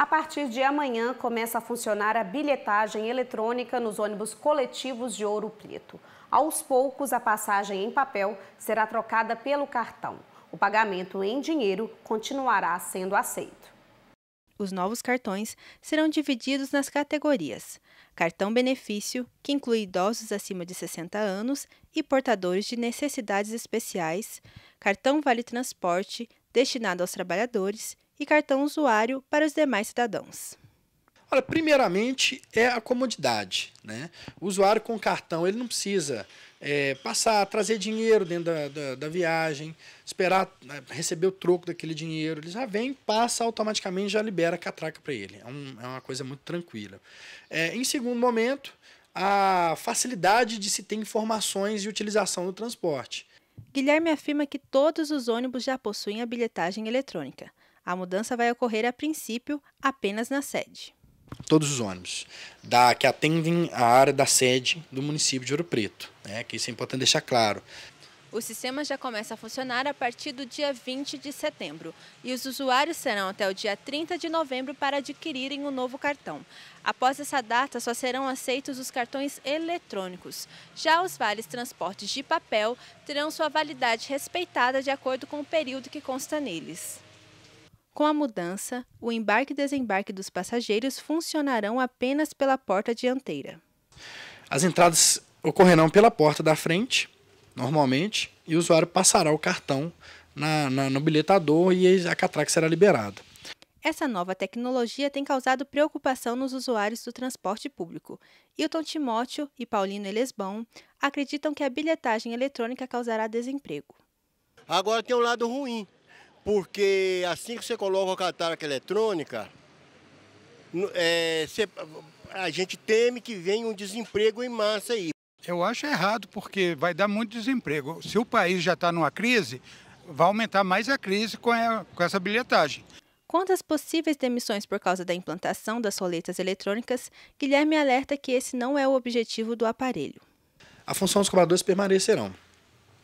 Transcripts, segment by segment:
A partir de amanhã começa a funcionar a bilhetagem eletrônica nos ônibus coletivos de Ouro Preto. Aos poucos, a passagem em papel será trocada pelo cartão. O pagamento em dinheiro continuará sendo aceito. Os novos cartões serão divididos nas categorias: cartão benefício, que inclui idosos acima de 60 anos e portadores de necessidades especiais, cartão vale transporte, destinado aos trabalhadores, e cartão usuário para os demais cidadãos. Olha, primeiramente é a comodidade. Né? O usuário com cartão ele não precisa é, passar, trazer dinheiro dentro da, da, da viagem, esperar né, receber o troco daquele dinheiro. Ele já vem, passa automaticamente, já libera a catraca para ele. É, um, é, uma coisa muito tranquila. É, em segundo momento, a facilidade de se ter informações de utilização do transporte. Guilherme afirma que todos os ônibus já possuem a bilhetagem eletrônica. A mudança vai ocorrer a princípio apenas na sede. Todos os ônibus da, que atendem a área da sede do município de Ouro Preto, né, que isso é importante deixar claro. O sistema já começa a funcionar a partir do dia 20 de setembro e os usuários serão até o dia 30 de novembro para adquirirem o um novo cartão. Após essa data, só serão aceitos os cartões eletrônicos. Já os vales transportes de papel terão sua validade respeitada de acordo com o período que consta neles. Com a mudança, o embarque e desembarque dos passageiros funcionarão apenas pela porta dianteira. As entradas ocorrerão pela porta da frente, normalmente, e o usuário passará o cartão na, na, no bilhetador e a catraca será liberada. Essa nova tecnologia tem causado preocupação nos usuários do transporte público. Hilton Timóteo e Paulino Elesbão acreditam que a bilhetagem eletrônica causará desemprego. Agora tem um lado ruim, porque assim que você coloca a catraca eletrônica, é, você, a gente teme que venha um desemprego em massa aí. Eu acho errado, porque vai dar muito desemprego. Se o país já está numa crise, vai aumentar mais a crise com, a, com essa bilhetagem. Quanto às possíveis demissões por causa da implantação das roletas eletrônicas, Guilherme alerta que esse não é o objetivo do aparelho. A função dos cobradores permanecerão.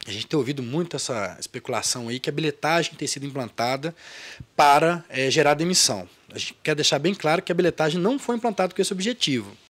A gente tem ouvido muito essa especulação aí que a bilhetagem tem sido implantada para é, gerar demissão. A gente quer deixar bem claro que a bilhetagem não foi implantada com esse objetivo.